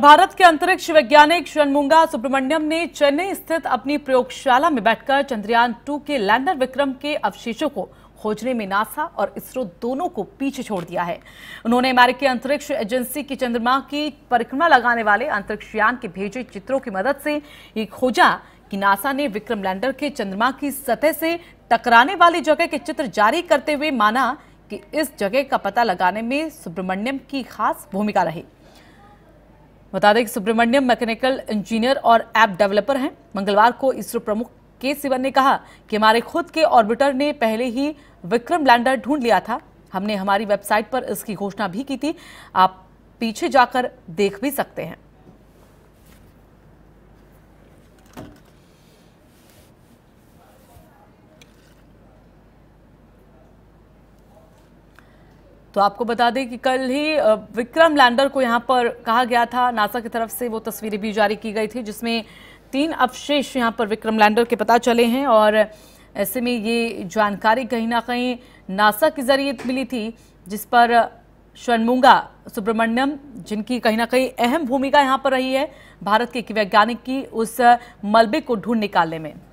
भारत के अंतरिक्ष वैज्ञानिक शनमुंगा सुब्रमण्यम ने चेन्नई स्थित अपनी प्रयोगशाला में बैठकर चंद्रयान टू के लैंडर विक्रम के अवशेषों को खोजने में नासा और इसरो दोनों को पीछे छोड़ दिया है उन्होंने अमेरिकी अंतरिक्ष एजेंसी की चंद्रमा की परिक्रमा लगाने वाले अंतरिक्षयान के भेजे चित्रों की मदद से ये खोजा कि नासा ने विक्रम लैंडर के चंद्रमा की सतह से टकराने वाली जगह के चित्र जारी करते हुए माना कि इस जगह का पता लगाने में सुब्रमण्यम की खास भूमिका रही बता दें कि सुब्रमण्यम मैकेनिकल इंजीनियर और ऐप डेवलपर हैं मंगलवार को इसरो प्रमुख के सिवन ने कहा कि हमारे खुद के ऑर्बिटर ने पहले ही विक्रम लैंडर ढूंढ लिया था हमने हमारी वेबसाइट पर इसकी घोषणा भी की थी आप पीछे जाकर देख भी सकते हैं तो आपको बता दें कि कल ही विक्रम लैंडर को यहाँ पर कहा गया था नासा की तरफ से वो तस्वीरें भी जारी की गई थी जिसमें तीन अवशेष यहाँ पर विक्रम लैंडर के पता चले हैं और ऐसे में ये जानकारी कहीं ना कहीं नासा के जरिए मिली थी जिस पर शनमुंगा सुब्रमण्यम जिनकी कहीं ना कहीं अहम भूमिका यहाँ पर रही है भारत के एक वैज्ञानिक की उस मलबे को ढूंढ निकालने में